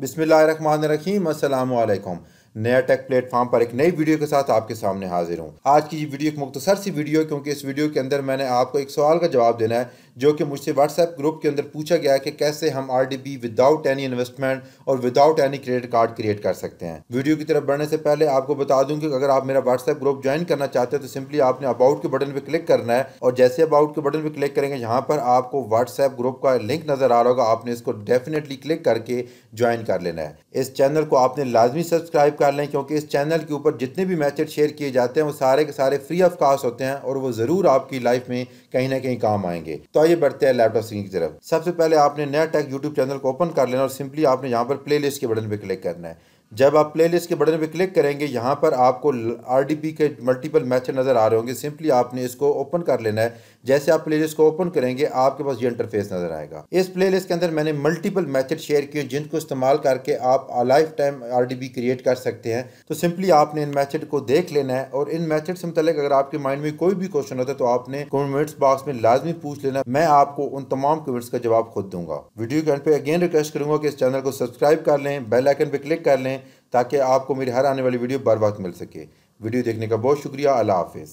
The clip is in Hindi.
बिसमीम अल्लाम नया टेक प्लेटफॉर्म पर एक नई वीडियो के साथ आपके सामने हाजिर हूँ आज की ये वीडियो एक मुख्तसर सी वीडियो क्योंकि इस वीडियो के अंदर मैंने आपको एक सवाल का जवाब देना है जो कि मुझसे व्हाट्सएप ग्रुप के अंदर पूछा गया कि कैसे हम R D B without any investment और without any credit card create कर सकते हैं वीडियो की तरफ बढ़ने से पहले आपको बता दूं कि अगर आप मेरा व्हाट्सएप ग्रुप ज्वाइन करना चाहते हैं तो सिंपली आपने अबाउट के बटन पर क्लिक करना है और जैसे अबाउट के बटन पर क्लिक करेंगे यहाँ पर आपको व्हाट्सएप ग्रुप का लिंक नजर आ रहा होगा आपने इसको डेफिनेटली क्लिक करके ज्वाइन कर लेना है इस चैनल को आपने लाजमी सब्सक्राइब कर लें क्योंकि इस चैनल के ऊपर जितने भी मैचेज शेयर किए जाते हैं वो सारे के सारे फ्री ऑफ कास्ट होते हैं और वो ज़रूर आपकी लाइफ में कहीं ना कहीं काम आएंगे तो आइए बढ़ते हैं लैपटॉप स्क्रीन की तरफ सबसे पहले आपने नया टेक यूट्यूब चैनल को ओपन कर लेना और सिंपली आपने यहाँ पर प्ले लिस्ट के बटन पर क्लिक करना है जब आप प्ले लिस्ट के बटन पर क्लिक करेंगे यहाँ पर आपको आर के मल्टीपल मैच नज़र आ रहे होंगे सिंपली आपने इसको ओपन कर लेना है जैसे आप प्ले लिस्ट को ओपन करेंगे आपके पास ये इंटरफेस नज़र आएगा इस प्ले लिस्ट के अंदर मैंने मल्टीपल मैथड शेयर किए जिनको इस्तेमाल करके आप लाइफ टाइम आर क्रिएट कर सकते हैं तो सिंपली आपने इन मैथड को देख लेना है और इन मैथड से मतलब अगर आपके माइंड में कोई भी क्वेश्चन होता है तो आपने कमेंट्स बॉक्स में लाजमी पूछ लेना मैं आपको उन तमाम कमेंट्स का जवाब खुद दूंगा वीडियो के अंत अगेन रिक्वेस्ट करूंगा कि इस चैनल को सब्सक्राइब कर लें बेल आइकन क्लिक कर लें ताकि आपको मेरी हर आने वाली वीडियो बर वक्त मिल सके वीडियो देखने का बहुत शुक्रिया अल्लाह हाफिज़